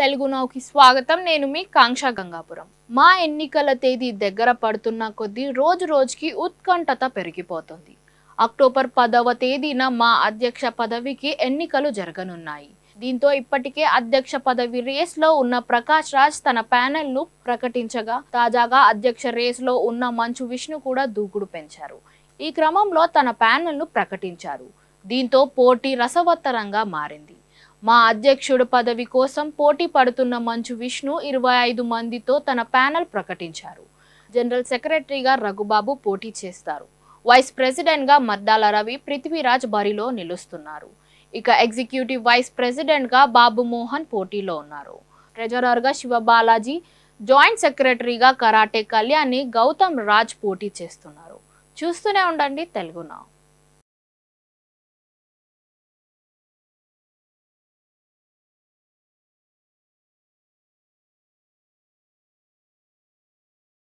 తెలుగు నౌకి స్వాగతం నేను మీ కాంక్ష గంగాపురం మా ఎన్నికల తేదీ దగ్గర పడుతున్న కొద్దీ రోజు రోజుకి ఉత్కంఠత పెరిగిపోతుంది అక్టోబర్ పదవ తేదీన మా అధ్యక్ష పదవికి ఎన్నికలు జరగనున్నాయి దీంతో ఇప్పటికే అధ్యక్ష పదవి రేస్ లో ఉన్న ప్రకాష్ రాజ్ తన ప్యానెల్ ను ప్రకటించగా తాజాగా అధ్యక్ష రేస్ లో ఉన్న మంచు విష్ణు కూడా దూకుడు పెంచారు ఈ క్రమంలో తన ప్యానెల్ ను ప్రకటించారు దీంతో పోటీ రసవత్తరంగా మారింది మా అధ్యక్షుడు పదవి కోసం పోటీ పడుతున్న మంచు విష్ణు ఇరవై ఐదు మందితో తన ప్యానెల్ ప్రకటించారు జనరల్ సెక్రటరీగా రఘుబాబు పోటీ చేస్తారు వైస్ ప్రెసిడెంట్గా మద్దాల రవి పృథ్వీరాజ్ బరిలో నిలుస్తున్నారు ఇక ఎగ్జిక్యూటివ్ వైస్ ప్రెసిడెంట్గా బాబు మోహన్ పోటీలో ఉన్నారు ట్రెజరర్గా శివబాలాజీ జాయింట్ సెక్రటరీగా కరాటే కళ్యాణి గౌతమ్ రాజ్ పోటీ చేస్తున్నారు చూస్తూనే ఉండండి తెలుగునా